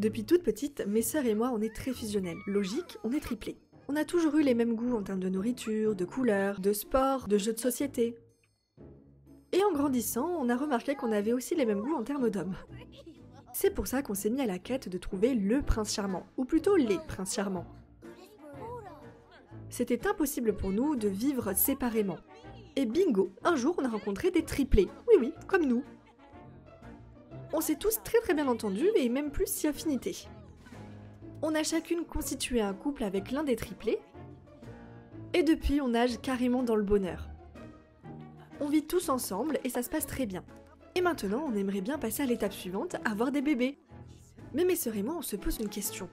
Depuis toute petite, mes sœurs et moi, on est très fusionnels. Logique, on est triplés. On a toujours eu les mêmes goûts en termes de nourriture, de couleurs, de sport, de jeux de société. Et en grandissant, on a remarqué qu'on avait aussi les mêmes goûts en termes d'hommes. C'est pour ça qu'on s'est mis à la quête de trouver le prince charmant, ou plutôt les princes charmants. C'était impossible pour nous de vivre séparément. Et bingo, un jour on a rencontré des triplés. Oui oui, comme nous. On s'est tous très très bien entendus et même plus si affinités. On a chacune constitué un couple avec l'un des triplés, et depuis on nage carrément dans le bonheur. On vit tous ensemble et ça se passe très bien. Et maintenant, on aimerait bien passer à l'étape suivante, avoir des bébés. Mais mes sœurs et moi, on se pose une question.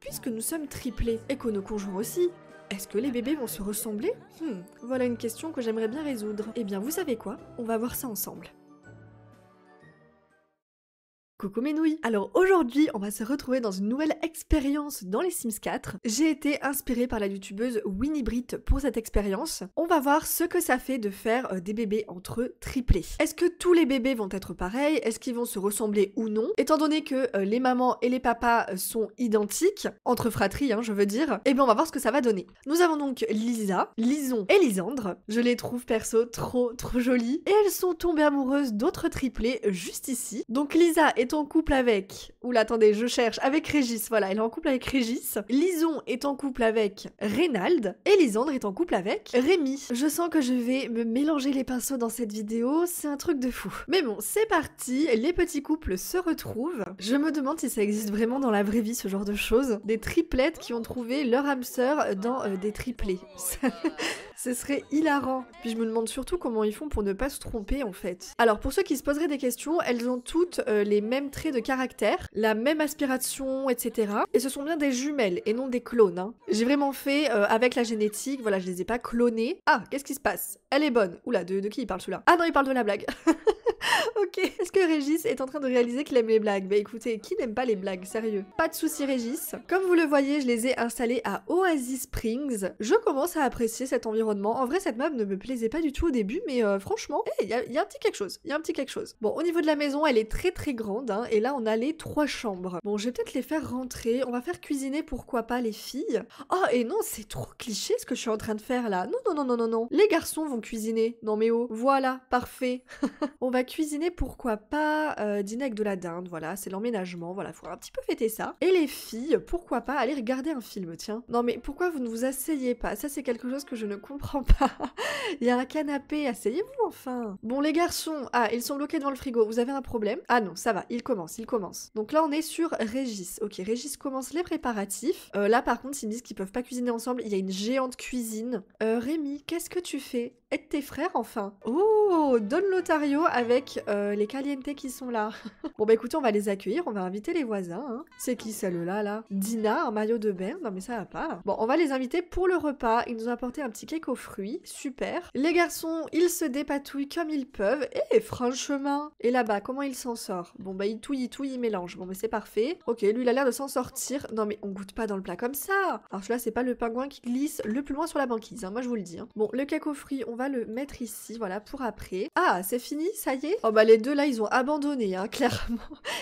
Puisque nous sommes triplés et que nos conjoints aussi, est-ce que les bébés vont se ressembler hmm, Voilà une question que j'aimerais bien résoudre. Eh bien, vous savez quoi On va voir ça ensemble. Coucou mes nouilles Alors aujourd'hui, on va se retrouver dans une nouvelle expérience dans les Sims 4. J'ai été inspirée par la youtubeuse Winnie Britt pour cette expérience. On va voir ce que ça fait de faire euh, des bébés entre triplés. Est-ce que tous les bébés vont être pareils Est-ce qu'ils vont se ressembler ou non Étant donné que euh, les mamans et les papas euh, sont identiques, entre fratries hein, je veux dire, et eh bien on va voir ce que ça va donner. Nous avons donc Lisa, Lison et Lisandre. Je les trouve perso trop trop jolies. Et elles sont tombées amoureuses d'autres triplés juste ici. Donc Lisa et est en couple avec. Oula, attendez, je cherche. Avec Régis, voilà, elle est en couple avec Régis. Lison est en couple avec Reynald. Et Lisandre est en couple avec Rémi. Je sens que je vais me mélanger les pinceaux dans cette vidéo, c'est un truc de fou. Mais bon, c'est parti, les petits couples se retrouvent. Je me demande si ça existe vraiment dans la vraie vie, ce genre de choses. Des triplettes qui ont trouvé leur âme sœur dans euh, des triplés. Ce serait hilarant. Puis je me demande surtout comment ils font pour ne pas se tromper en fait. Alors pour ceux qui se poseraient des questions, elles ont toutes euh, les mêmes trait de caractère, la même aspiration, etc. Et ce sont bien des jumelles et non des clones. Hein. J'ai vraiment fait euh, avec la génétique, voilà, je les ai pas clonées. Ah, qu'est-ce qui se passe Elle est bonne. Oula, de, de qui il parle celui-là Ah non, il parle de la blague. ok. Est-ce que Régis est en train de réaliser qu'il aime les blagues Bah écoutez, qui n'aime pas les blagues, sérieux Pas de soucis Régis. Comme vous le voyez, je les ai installés à Oasis Springs. Je commence à apprécier cet environnement. En vrai, cette map ne me plaisait pas du tout au début, mais euh, franchement, il y, a un petit quelque chose. Il y a un petit quelque chose. Bon, au niveau de la maison, elle est très très grande, hein, et là on a les trois chambres. Bon, je vais peut-être les faire rentrer. On va faire cuisiner, pourquoi pas, les filles. Oh, et non, c'est trop cliché ce que je suis en train de faire là. Non, non, non, non, non, non. Les garçons vont cuisiner. Non mais voilà, parfait. on va cuisiner cuisiner, pourquoi pas euh, dîner avec de la dinde, voilà, c'est l'emménagement, voilà, faut un petit peu fêter ça. Et les filles, pourquoi pas aller regarder un film, tiens. Non mais pourquoi vous ne vous asseyez pas Ça c'est quelque chose que je ne comprends pas. Il y a un canapé, asseyez-vous enfin. Bon les garçons, ah, ils sont bloqués devant le frigo, vous avez un problème Ah non, ça va, il commence, il commence. Donc là on est sur Régis. Ok, Régis commence les préparatifs. Euh, là par contre, ils me disent qu'ils peuvent pas cuisiner ensemble, il y a une géante cuisine. Euh, Rémi, qu'est-ce que tu fais tes frères enfin. Oh, donne l'otario avec euh, les calientes qui sont là. bon bah écoutez, on va les accueillir, on va inviter les voisins. Hein. C'est qui celle-là là Dina, un maillot de bain Non mais ça va pas. Bon, on va les inviter pour le repas. Ils nous ont apporté un petit cake aux fruits. Super. Les garçons, ils se dépatouillent comme ils peuvent. Et eh, franchement. Et là-bas, comment il s'en sort Bon bah il touille, il touille, il mélange. Bon mais bah, c'est parfait. Ok, lui il a l'air de s'en sortir. Non mais on goûte pas dans le plat comme ça. Alors là c'est pas le pingouin qui glisse le plus loin sur la banquise. Hein, moi je vous le dis. Hein. Bon, le cake aux fruits, on va le mettre ici, voilà, pour après. Ah, c'est fini, ça y est Oh bah les deux là, ils ont abandonné, hein, clairement.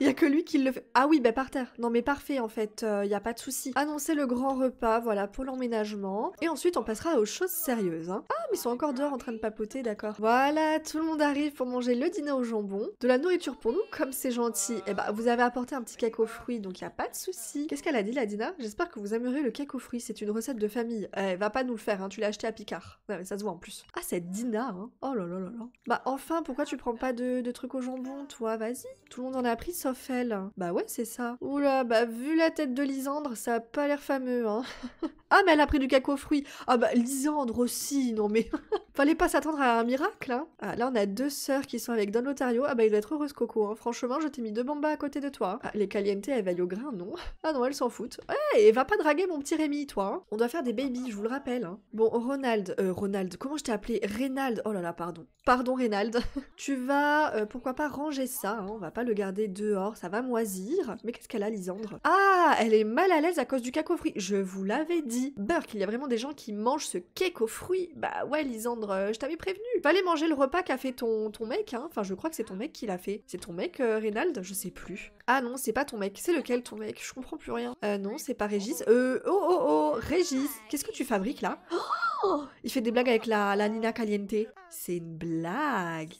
Il y a que lui qui le fait. Ah oui, bah par terre. Non mais parfait, en fait, euh, il n'y a pas de souci. Annoncer le grand repas, voilà, pour l'emménagement. Et ensuite, on passera aux choses sérieuses. Hein. Ah, mais ils sont encore dehors en train de papoter, d'accord. Voilà, tout le monde arrive pour manger le dîner au jambon. De la nourriture pour nous, comme c'est gentil. Eh bah, vous avez apporté un petit cake aux fruits, donc il y a pas de souci. Qu'est-ce qu'elle a dit, la Dina J'espère que vous aimerez le cake aux fruits. C'est une recette de famille. Eh, va pas nous le faire, hein. tu l'as acheté à Picard. ça se voit en plus. Ah, cette Dina hein. Oh là là là là. Bah enfin, pourquoi tu prends pas de, trucs au jambon, toi Vas-y. Tout le monde en a pris sauf elle. Bah ouais, c'est ça. Oula, bah vu la tête de Lisandre, ça a pas l'air fameux, hein. ah, mais elle a pris du cacao fruit. Ah bah Lisandre aussi, non mais. Fallait pas s'attendre à un miracle, hein. Ah, là, on a deux sœurs qui sont avec Don Lotario. Ah bah il doit être heureuse, Coco. Hein. Franchement, je t'ai mis deux bambas à côté de toi. Ah, les Caliente, elles veillent au grain, non Ah non, elles s'en foutent. Eh, et va pas draguer mon petit Rémi, toi. Hein. On doit faire des babies, je vous le rappelle. Hein. Bon, Ronald. Euh, Ronald, comment je t'ai appelé Rénald. Oh là là, pardon. Pardon Rénald. tu vas, euh, pourquoi pas, ranger ça. Hein. On va pas le garder dehors, ça va moisir. Mais qu'est-ce qu'elle a, Lisandre Ah, elle est mal à l'aise à cause du cake aux Je vous l'avais dit. Burke, il y a vraiment des gens qui mangent ce cake aux fruits. Bah ouais, Lisandre, euh, je t'avais prévenu. Fallait manger le repas qu'a fait ton, ton mec. Hein. Enfin, je crois que c'est ton mec qui l'a fait. C'est ton mec, euh, Rénald Je sais plus. Ah non, c'est pas ton mec. C'est lequel ton mec Je comprends plus rien. Euh, non, c'est pas Régis. Euh, oh oh oh, Régis, qu'est-ce que tu fabriques là oh Oh, il fait des blagues avec la, la Nina Caliente. C'est une blague.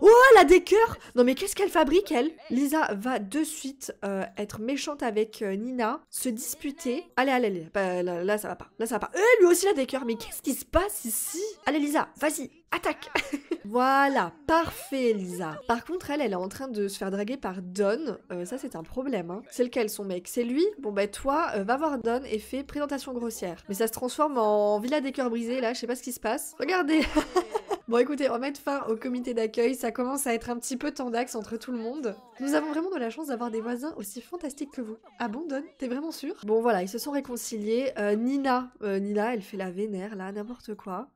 Oh, elle a des cœurs Non mais qu'est-ce qu'elle fabrique, elle Lisa va de suite euh, être méchante avec euh, Nina, se disputer. Allez, allez, allez. Bah, là, ça va pas. Là, ça va pas. Eh, lui aussi, la a des cœurs. Mais qu'est-ce qui se passe ici Allez, Lisa, vas-y, attaque Voilà, parfait, Lisa. Par contre, elle, elle est en train de se faire draguer par Don. Euh, ça, c'est un problème. Hein. C'est lequel, son mec C'est lui Bon, bah, toi, va voir Don et fais présentation grossière. Mais ça se transforme en villa des cœurs brisés, là. Je sais pas ce qui se passe. Regardez Bon, écoutez, on fin au comité d'accueil. Ça commence à être un petit peu tendax entre tout le monde. Nous avons vraiment de la chance d'avoir des voisins aussi fantastiques que vous. Abandonne, ah T'es vraiment sûr Bon, voilà, ils se sont réconciliés. Euh, Nina, euh, Nina, elle fait la vénère, là, n'importe quoi.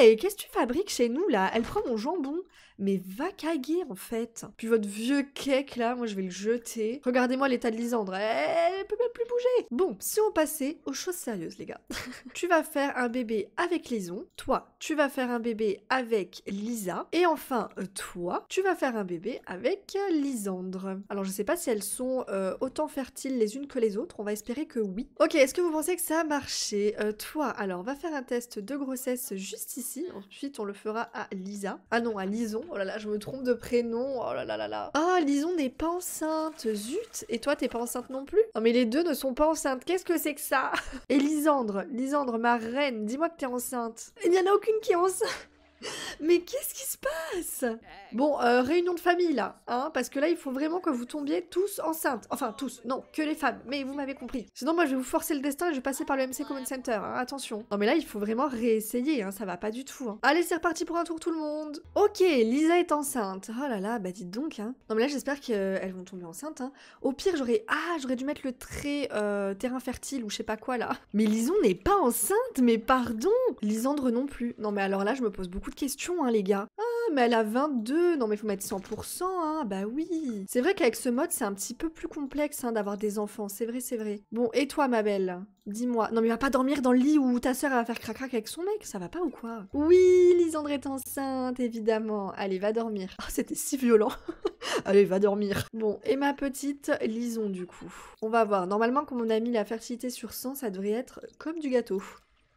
Hé, qu'est-ce que tu fabriques chez nous, là Elle prend mon jambon mais va caguer en fait. Puis votre vieux cake là, moi je vais le jeter. Regardez-moi l'état de Lisandre, elle peut même plus bouger. Bon, si on passait aux choses sérieuses les gars. tu vas faire un bébé avec Lison, toi tu vas faire un bébé avec Lisa, et enfin euh, toi tu vas faire un bébé avec euh, Lisandre. Alors je sais pas si elles sont euh, autant fertiles les unes que les autres, on va espérer que oui. Ok, est-ce que vous pensez que ça a marché Toi, alors va faire un test de grossesse juste ici, ensuite on le fera à Lisa. Ah non, à Lison Oh là là, je me trompe de prénom. Oh là là là là. Ah, Lison n'est pas enceinte. Zut. Et toi, t'es pas enceinte non plus Non, mais les deux ne sont pas enceintes. Qu'est-ce que c'est que ça Et Lisandre, Lisandre, ma reine, dis-moi que t'es enceinte. Il n'y en a aucune qui est enceinte. Mais qu'est-ce qui se passe euh, Bon, euh, réunion de famille là, hein, parce que là il faut vraiment que vous tombiez tous enceintes. Enfin tous, non, que les femmes, mais vous m'avez compris. Sinon moi je vais vous forcer le destin et je vais passer par le MC Common Center, hein, attention. Non mais là il faut vraiment réessayer, hein, ça va pas du tout. Hein. Allez c'est reparti pour un tour tout le monde. Ok, Lisa est enceinte. Oh là là, bah dites donc. Non mais là j'espère qu'elles vont tomber enceintes. Au pire j'aurais... Ah, j'aurais dû mettre le trait euh, terrain fertile ou je sais pas quoi là. Mais Lison n'est pas enceinte, mais pardon Lisandre non plus. Non mais alors là je me pose beaucoup question, hein, les gars. Ah, mais elle a 22, non mais faut mettre 100%, hein, bah oui. C'est vrai qu'avec ce mode, c'est un petit peu plus complexe hein, d'avoir des enfants, c'est vrai, c'est vrai. Bon, et toi, ma belle Dis-moi. Non mais va pas dormir dans le lit où ta sœur va faire crac-crac avec son mec, ça va pas ou quoi Oui, Lisandre est enceinte, évidemment. Allez, va dormir. Oh, c'était si violent. Allez, va dormir. Bon, et ma petite, Lison du coup. On va voir. Normalement, quand on a mis la fertilité sur 100, ça devrait être comme du gâteau.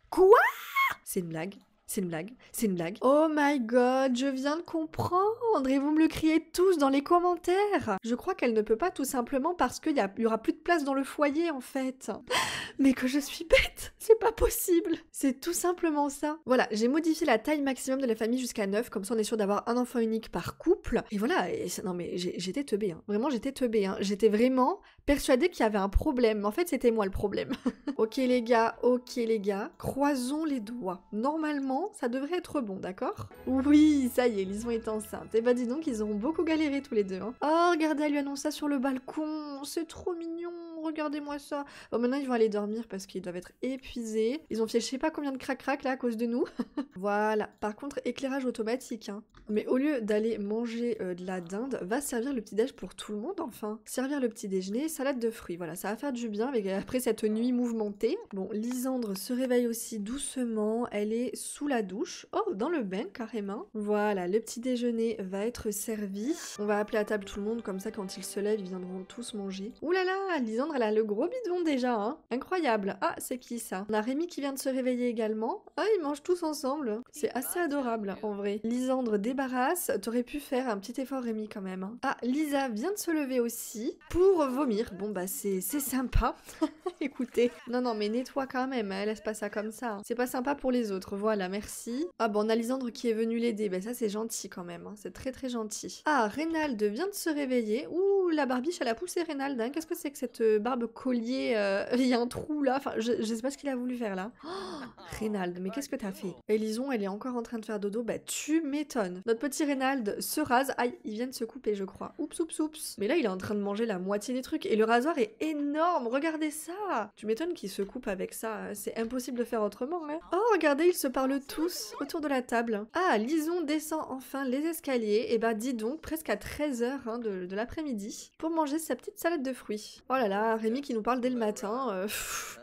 Quoi C'est une blague. C'est une blague, c'est une blague. Oh my god, je viens de comprendre et vous me le criez tous dans les commentaires. Je crois qu'elle ne peut pas tout simplement parce qu'il y, aura plus de place dans le foyer en fait. Mais que je suis bête, c'est pas possible. C'est tout simplement ça. Voilà, j'ai modifié la taille maximum de la famille jusqu'à 9, comme ça on est sûr d'avoir un enfant unique par couple. Et voilà, non mais j'étais teubée, hein. vraiment j'étais teubée. Hein. J'étais vraiment persuadée qu'il y avait un problème. En fait c'était moi le problème. ok les gars, ok les gars, croisons les doigts. Normalement ça devrait être bon, d'accord Oui, ça y est, ils ont été enceintes. Et eh bah ben, dis donc, ils auront beaucoup galéré tous les deux. Hein. Oh, regardez, elle lui annonce ça sur le balcon. C'est trop mignon regardez-moi ça. Bon, maintenant, ils vont aller dormir parce qu'ils doivent être épuisés. Ils ont fait je sais pas combien de crac-crac là à cause de nous. voilà. Par contre, éclairage automatique. Hein. Mais au lieu d'aller manger euh, de la dinde, va servir le petit-déj pour tout le monde enfin. Servir le petit déjeuner, salade de fruits. Voilà, ça va faire du bien avec, après cette nuit mouvementée. Bon, Lisandre se réveille aussi doucement. Elle est sous la douche. Oh, dans le bain carrément. Voilà, le petit déjeuner va être servi. On va appeler à table tout le monde, comme ça quand ils se lèvent, ils viendront tous manger. Ouh là là, Lisandre elle le gros bidon déjà, hein Incroyable Ah, c'est qui ça On a Rémi qui vient de se réveiller également. Ah, ils mangent tous ensemble. C'est assez adorable, en vrai. Lisandre débarrasse. T'aurais pu faire un petit effort, Rémi, quand même. Hein. Ah, Lisa vient de se lever aussi pour vomir. Bon, bah, c'est sympa. Écoutez. Non, non, mais nettoie quand même. Hein. Laisse pas ça comme ça. Hein. C'est pas sympa pour les autres. Voilà, merci. Ah, bon, on a Lisandre qui est venu l'aider. Ben, ça, c'est gentil quand même. Hein. C'est très, très gentil. Ah, Reynald vient de se réveiller. Ouh, la barbiche, elle a poussé Reynald. Qu'est-ce que c'est que cette euh, barbe collier, euh, il y a un trou là. Enfin, je, sais pas ce qu'il a voulu faire là. Oh, Reynald, mais qu'est-ce que t'as fait Lison elle est encore en train de faire dodo. Bah, tu m'étonnes. Notre petit Reynald se rase. Aïe, il vient de se couper, je crois. Oups, oups, oups. Mais là, il est en train de manger la moitié des trucs. Et le rasoir est énorme. Regardez ça. Tu m'étonnes qu'il se coupe avec ça. Hein. C'est impossible de faire autrement. mais hein. Oh, regardez, ils se parlent tous autour de la table. Ah, Lison descend enfin les escaliers. Et eh bah, ben, dis donc, presque à 13h hein, de, de l'après-midi pour manger sa petite salade de fruits. Oh là là, Rémi qui nous parle dès le matin. Euh,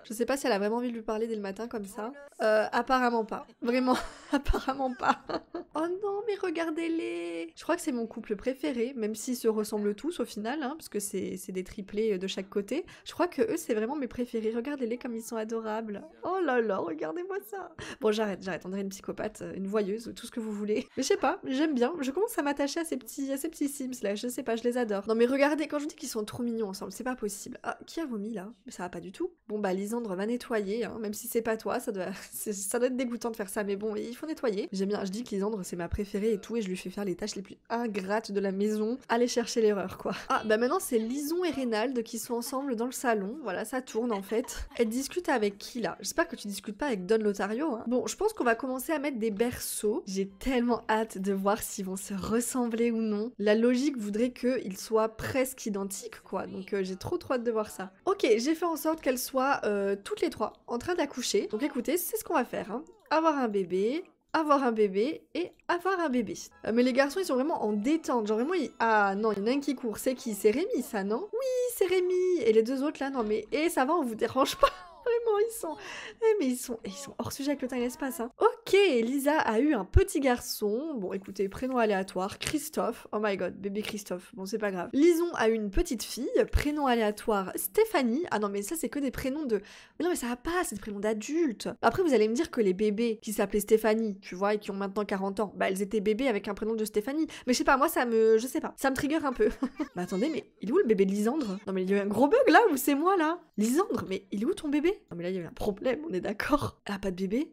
je sais pas si elle a vraiment envie de lui parler dès le matin comme ça. Euh, apparemment pas. Vraiment, apparemment pas. oh non, mais regardez-les Je crois que c'est mon couple préféré, même s'ils se ressemblent tous au final, hein, parce que c'est des triplés euh, de chaque côté. Je crois que eux, c'est vraiment mes préférés. Regardez-les comme ils sont adorables. Oh là là, regardez-moi ça Bon, j'arrête, j'arrête. On dirait une psychopathe, une voyeuse, Ou tout ce que vous voulez. Mais je sais pas, j'aime bien. Je commence à m'attacher à ces petits Sims là. Je sais pas, je les adore. Non mais regardez, quand je vous dis qu'ils sont trop mignons ensemble, c'est pas possible. Ah, ah, qui a vomi là ça va pas du tout. Bon bah Lisandre va nettoyer, hein, même si c'est pas toi, ça doit, ça doit être dégoûtant de faire ça, mais bon, il faut nettoyer. J'aime bien, je dis que Lisandre c'est ma préférée et tout, et je lui fais faire les tâches les plus ingrates de la maison. Allez chercher l'erreur quoi. Ah bah maintenant c'est Lison et Reynald qui sont ensemble dans le salon, voilà, ça tourne en fait. Elle discute avec qui là J'espère que tu discutes pas avec Don Lotario. Hein. Bon, je pense qu'on va commencer à mettre des berceaux. J'ai tellement hâte de voir s'ils vont se ressembler ou non. La logique voudrait qu'ils soient presque identiques quoi, donc euh, j'ai trop trop hâte de voir ça. Ok, j'ai fait en sorte qu'elles soient euh, toutes les trois en train d'accoucher. Donc écoutez, c'est ce qu'on va faire. Hein. Avoir un bébé, avoir un bébé et avoir un bébé. Euh, mais les garçons, ils sont vraiment en détente. Genre vraiment, ils... Ah non, il y en a un qui court. C'est qui C'est Rémi, ça, non Oui, c'est Rémi Et les deux autres, là, non mais... et eh, ça va, on vous dérange pas Vraiment, ils sont... Eh, mais ils sont, ils sont hors sujet avec le temps et l'espace, hein. Ok Ok, Lisa a eu un petit garçon, bon écoutez, prénom aléatoire, Christophe, oh my god, bébé Christophe, bon c'est pas grave. Lison a une petite fille, prénom aléatoire, Stéphanie, ah non mais ça c'est que des prénoms de... Mais non mais ça va pas, c'est des prénoms d'adultes. Après vous allez me dire que les bébés qui s'appelaient Stéphanie, tu vois, et qui ont maintenant 40 ans, bah elles étaient bébés avec un prénom de Stéphanie. Mais je sais pas, moi ça me... je sais pas, ça me trigger un peu. mais attendez, mais il est où le bébé de Lisandre Non mais il y a eu un gros bug là, ou c'est moi là Lisandre, mais il est où ton bébé Non mais là il y a un problème, on est d'accord. Elle a ah, pas de bébé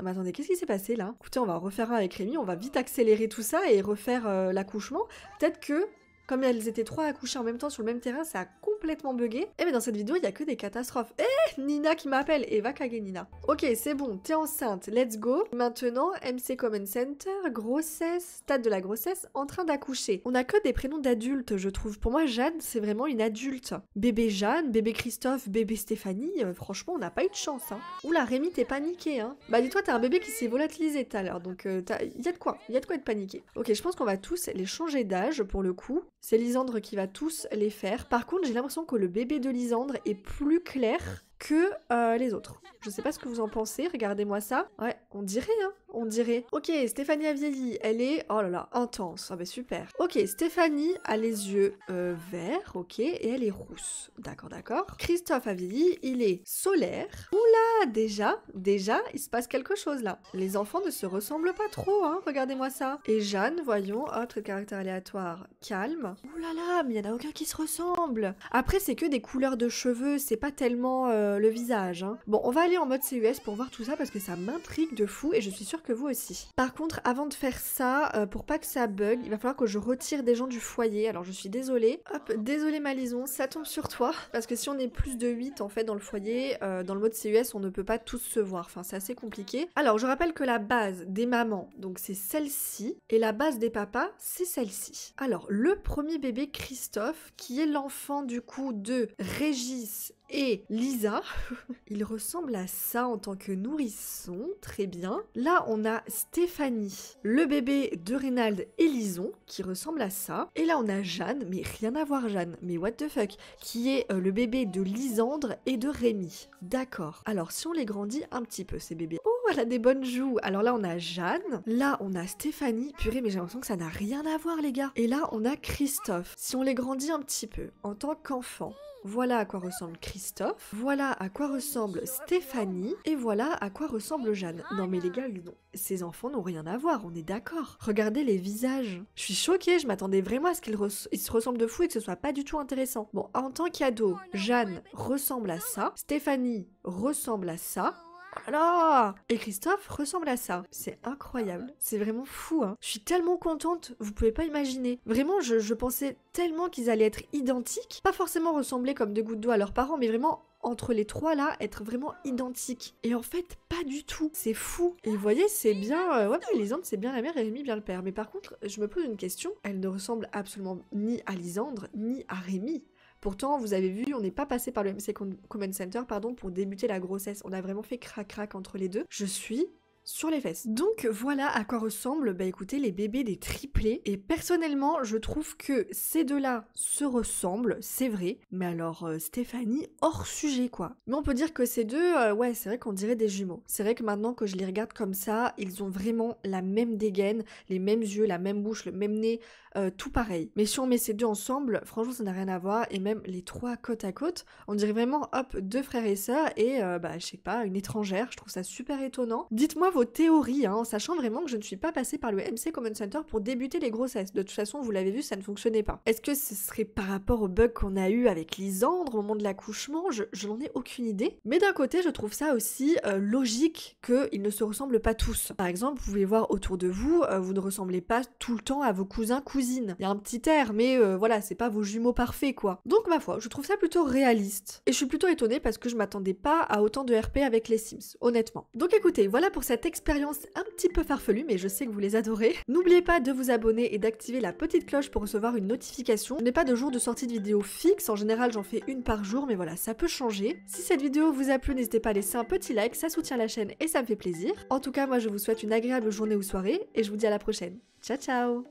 ah bah attendez, qu'est-ce qui s'est passé là Écoutez, on va refaire un avec Rémi, on va vite accélérer tout ça et refaire euh, l'accouchement. Peut-être que comme elles étaient trois à coucher en même temps sur le même terrain, ça a complètement bugué. Et eh, mais dans cette vidéo, il y a que des catastrophes. Eh Nina qui m'appelle Et va caguer Nina. Ok, c'est bon, t'es enceinte, let's go. Maintenant, MC Common Center, grossesse, stade de la grossesse, en train d'accoucher. On a que des prénoms d'adultes, je trouve. Pour moi, Jeanne, c'est vraiment une adulte. Bébé Jeanne, bébé Christophe, bébé Stéphanie, euh, franchement, on n'a pas eu de chance. Hein. Oula, Rémi, t'es paniqué, hein. Bah, dis-toi, t'as un bébé qui s'est volatilisé tout à l'heure, donc il euh, y a de quoi, il y a de quoi être paniqué. Ok, je pense qu'on va tous les changer d'âge pour le coup. C'est Lisandre qui va tous les faire. Par contre, j'ai l'impression que le bébé de Lisandre est plus clair que euh, les autres. Je sais pas ce que vous en pensez, regardez-moi ça. Ouais, on dirait, hein, on dirait. Ok, Stéphanie a elle est, oh là là, intense, ah bah super. Ok, Stéphanie a les yeux euh, verts, ok, et elle est rousse. D'accord, d'accord. Christophe a il est solaire. Oula, déjà, déjà, il se passe quelque chose là. Les enfants ne se ressemblent pas trop, hein, regardez-moi ça. Et Jeanne, voyons, autre caractère aléatoire, calme. Oula là là, mais il y en a aucun qui se ressemble. Après, c'est que des couleurs de cheveux, c'est pas tellement... Euh, euh, le visage. Hein. Bon, on va aller en mode CUS pour voir tout ça parce que ça m'intrigue de fou et je suis sûre que vous aussi. Par contre, avant de faire ça, euh, pour pas que ça bug, il va falloir que je retire des gens du foyer. Alors je suis désolée. Hop, désolée Malison, ça tombe sur toi. Parce que si on est plus de 8 en fait dans le foyer, euh, dans le mode CUS, on ne peut pas tous se voir. Enfin, c'est assez compliqué. Alors je rappelle que la base des mamans, donc c'est celle-ci, et la base des papas, c'est celle-ci. Alors le premier bébé Christophe, qui est l'enfant du coup de Régis et Lisa, il ressemble à ça en tant que nourrisson, très bien. Là, on a Stéphanie, le bébé de Reynald et Lison, qui ressemble à ça. Et là, on a Jeanne, mais rien à voir Jeanne, mais what the fuck, qui est euh, le bébé de Lisandre et de Rémi. D'accord. Alors, si on les grandit un petit peu, ces bébés. Oh, elle a des bonnes joues. Alors là, on a Jeanne. Là, on a Stéphanie. Purée, mais j'ai l'impression que ça n'a rien à voir, les gars. Et là, on a Christophe. Si on les grandit un petit peu, en tant qu'enfant, voilà à quoi ressemble Christophe, voilà à quoi ressemble Stéphanie, et voilà à quoi ressemble Jeanne. Non mais les gars, non. Ces enfants n'ont rien à voir, on est d'accord. Regardez les visages. Je suis choquée, je m'attendais vraiment à ce qu'ils se ressemblent de fou et que ce soit pas du tout intéressant. Bon, en tant qu'ado, Jeanne ressemble à ça, Stéphanie ressemble à ça, Oh et Christophe ressemble à ça. C'est incroyable. C'est vraiment fou, hein. Je suis tellement contente, vous pouvez pas imaginer. Vraiment, je, pensais tellement qu'ils allaient être identiques. Pas forcément ressembler comme deux gouttes d'eau à leurs parents, mais vraiment entre les trois là, être vraiment identiques. Et en fait, pas du tout. C'est fou. Et vous voyez, c'est bien. Euh, ouais, Lisandre, c'est bien la mère et Rémi, bien le père. Mais par contre, je me pose une question. Elle ne ressemble absolument ni à Lisandre, ni à Rémi. Pourtant, vous avez vu, on n'est pas passé par le MC Common Center pardon, pour débuter la grossesse. On a vraiment fait crac-crac entre les deux. Je suis sur les fesses. Donc voilà à quoi ressemblent, bah écoutez, les bébés des triplés. Et personnellement, je trouve que ces deux-là se ressemblent, c'est vrai. Mais alors, euh, Stéphanie, hors sujet quoi. Mais on peut dire que ces deux, euh, ouais, c'est vrai qu'on dirait des jumeaux. C'est vrai que maintenant que je les regarde comme ça, ils ont vraiment la même dégaine, les mêmes yeux, la même bouche, le même nez, euh, tout pareil. Mais si on met ces deux ensemble, franchement, ça n'a rien à voir. Et même les trois côte à côte, on dirait vraiment, hop, deux frères et sœurs et, bah, je sais pas, une étrangère. Je trouve ça super étonnant. Dites-moi vos théories, hein, en sachant vraiment que je ne suis pas passée par le MC Common Center pour débuter les grossesses. De toute façon, vous l'avez vu, ça ne fonctionnait pas. Est-ce que ce serait par rapport au bug qu'on a eu avec Lisandre au moment de l'accouchement Je, je n'en ai aucune idée. Mais d'un côté, je trouve ça aussi euh, logique qu'ils ne se ressemblent pas tous. Par exemple, vous pouvez voir autour de vous, euh, vous ne ressemblez pas tout le temps à vos cousins, cousines. Il y a un petit air, mais euh, voilà, c'est pas vos jumeaux parfaits, quoi. Donc, ma foi, je trouve ça plutôt réaliste. Et je suis plutôt étonnée parce que je m'attendais pas à autant de RP avec les Sims, honnêtement. Donc écoutez, voilà pour cette expérience un petit peu farfelue, mais je sais que vous les adorez. N'oubliez pas de vous abonner et d'activer la petite cloche pour recevoir une notification. Je n'ai pas de jour de sortie de vidéo fixe, en général j'en fais une par jour, mais voilà, ça peut changer. Si cette vidéo vous a plu, n'hésitez pas à laisser un petit like, ça soutient la chaîne et ça me fait plaisir. En tout cas, moi je vous souhaite une agréable journée ou soirée, et je vous dis à la prochaine. Ciao ciao